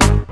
you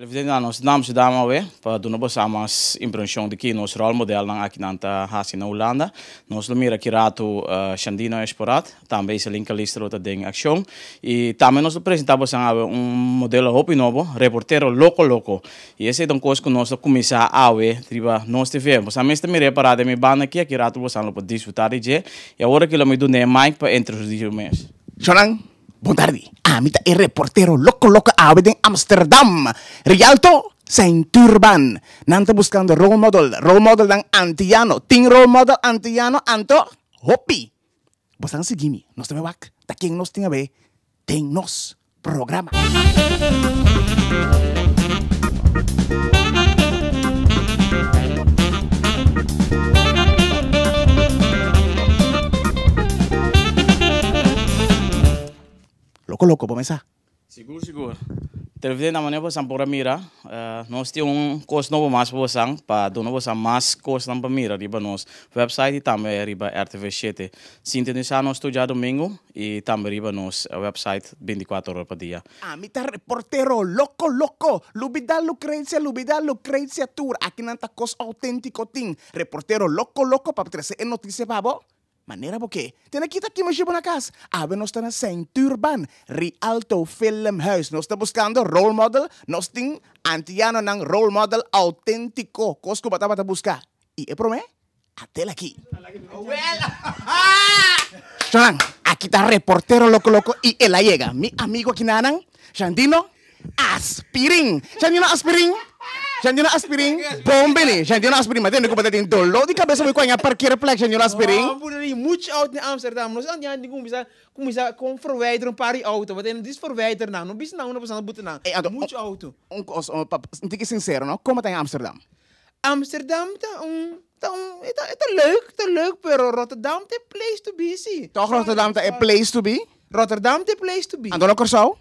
Evident, ons naam is daar maar weer. We doen op samen als impression de kie ons rolmodel nang aki nanta hasi na Holanda. Nos lumira kirato uh, eh, Shandino Esporat, também se linka listro ta ding ação E também nós apresentamos sabe um modelo hopi novo, reportero loco loco. E esse então cos com nós começar a we triba nós TV. Você mesmo me reparada me bana aqui kirato você não pode disputar de. E agora que lo me do ne Mike para introduzir o mês. Chorang Bontardi, Amita el reportero loco loco Abed en Amsterdam. Rialto, Saint-Turban. nante buscando role model, role model dan antiano. Ting role model antiano, anto, hopi. Bosan seguimi, nos teme wak. Ta quien nos tiene a ver? nos programa. Coloco, seguro pues, Sigur, sigur. Televide na manepo pues, san pora mira, uh, nós temos curso novo para para mira, riba website y também riba RTV7. Sintonizar domingo y também riba pues, nos website 24 horas por dia. Ah, reportero, loco, loco, lubida Lucrecia, lubida Lucrecia Tour, aquí nanta tá coisa Reportero, loco, loco, para trazer notícia para manera porque boké. que kita aquí jibo casa, a ah, ver nos tena ceinturban. Rialto House. Nos está buscando role model. Nos tiene antiano role model auténtico. Cosco va a buscar? Y e promé. Atel aquí. aquí está reportero loco loco y él llega. Mi amigo aquí nanan. Shandino Aspirin. Shandino Aspirin. Xandiana Aspirin, bombe ni. Xandiana Aspirin, maar dan kom ik dat dolo. Die kabel zo moet kwanja parkeerplek, Xandiana Aspirin. Oh, broer, je moet auto in Amsterdam. Dus dan ja, die kom bisa, kom bisa, kom verwijderen een paar auto. Wat en dit verwijder nou, no bis nou, nog bis aan boete nou. Hey, Anto, je auto. Onk ons, on, pap, een tikje sincero, no? Kom maar in Amsterdam. Amsterdam, dan, dan, het is leuk, het leuk, pero Rotterdam, the place to be, zie. Toch Rotterdam, the place to be? Rotterdam, the place to be. En dan ook er zo?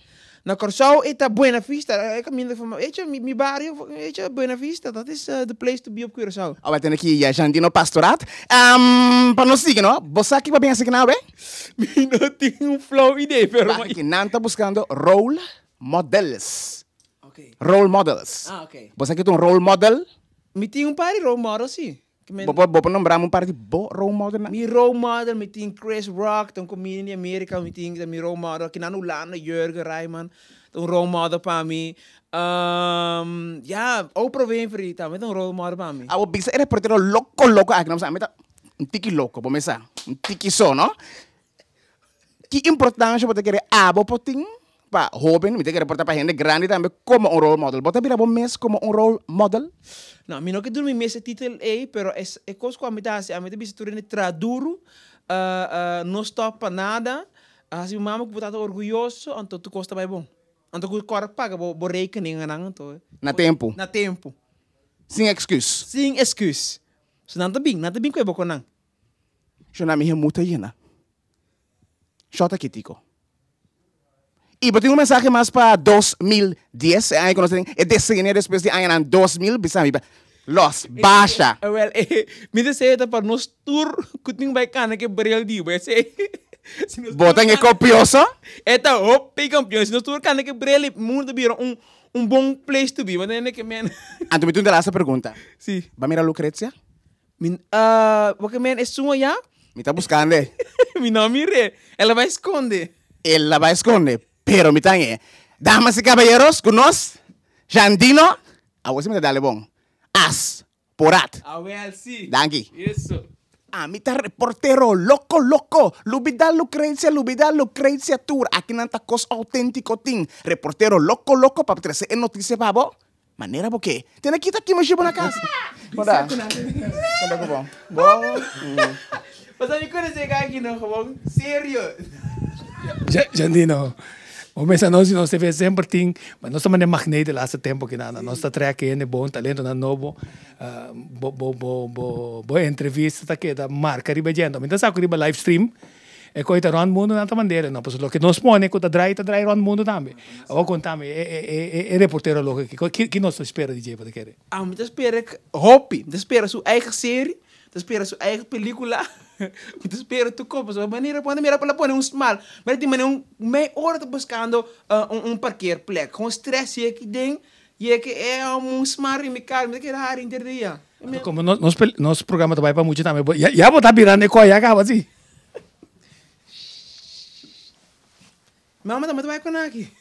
Na Curaçao eta Buena Vista. Ik heb minder van, weet je, mi, barrio, weet Buena Vista. Dat is eh, the place to be op Curaçao. Oh, wat en aqui, ja, Jandino Pastorat. Um, para no diga, no? ¿Vos aquí va bien asignado, eh? no tengo un flow idee, pero... Aquí, Nanta buscando role models. Okay. Role models. Ah, okay. ¿Vos aquí tu un role model? Mi tiene un par role models, sí. Bopo não um par de bo role model na. Mi role model mi ting Chris Rock, tong comedian in américa mi ting mi role model kina no lana Jurgen Rijman, tong role model para mi. Um, ehm, ja, Oprah Winfrey também met een role model pa mi. Abo bisa era portero loco loco ak ah, nam sa meta. Um tiki louco bo mesa. Um tiki so, no? Que importância para ter abo potinho? pa, joven, me que reportar para gente grande también como un role model. ¿Vos te miras un mes como un role model? No, a mí no que tú me miras ese título ahí, pero es, es cosa que a mí te hace, a mí te dice, tú eres traduro, uh, uh, no stopa nada, así mi mamá que está orgulloso, entonces tu costa bem bom. Então, o corpo paga, vou, vou rekening aan. Então, na tempo? Na tempo. Sin excuse? Sin excuse. Se não tá bem, não tá bem com o boconang. Já não me remuta, Jena. Jota aqui, Tico. Y pero tengo un mensaje más para 2010. conocen es de desenhar depois de en 2000, bisami. Los, baixa. Well, me dice esto para nós tour, cutin vai cana que brel di, vai ser. Botan es copioso? Eta hopi Si nós tour cana que el mundo vieron un. Un bom place to be, mas é que a tu me ah, tu esa pregunta Sí. va a mirar Lucrecia? Min, ah, uh, porque me es sumo ya Me está buscando. mi no mire. va a esconder. va a esconder. Pero mi damas y caballeros, kunos, Jandino, a vos me bon. As, porat. A ver, sí. Dangi. Eso. A ah, mi reportero, loco, loco. Lubida Lucrecia, Lubida Lucrecia Tour. Aquí nanta cosa auténtico, ting. Reportero, loco, loco, para traerse en noticias, babo. Manera, porque tiene que aquí, me llevo una casa. Hola. Mm. Pues a mi cuando llega aquí, no, serio. Jandino. O mensen nós nós ons sempre tem, mas nós somos magneten laatste tempo que na nossa tá track é bom talento na né, novo, ah, bo bo bo bo bo entrevista tá que da marca ribegendo. Então o riba live stream. é coi ta round mundo na ta bandeira, não, pois o que nós pone co né, está drai ta tá drai round mundo também. Vou contar é, e é, o é, e é, reportero lo que que que nós espera DJ para querer. Ah, me espera hope, me espera sua eigen série, me espera sua eigen película desespero tu copas, a maneira para mira para pôr um smile, mas tem maneira meia hora buscando uh, um, um parqueiro plec, com estresse é que tem e é que é um smile e me cara, mas que era área interdia. Como nós nosso programa trabalha para muito também, já já botar virando e coia acaba assim. Mamãe também vai com aqui.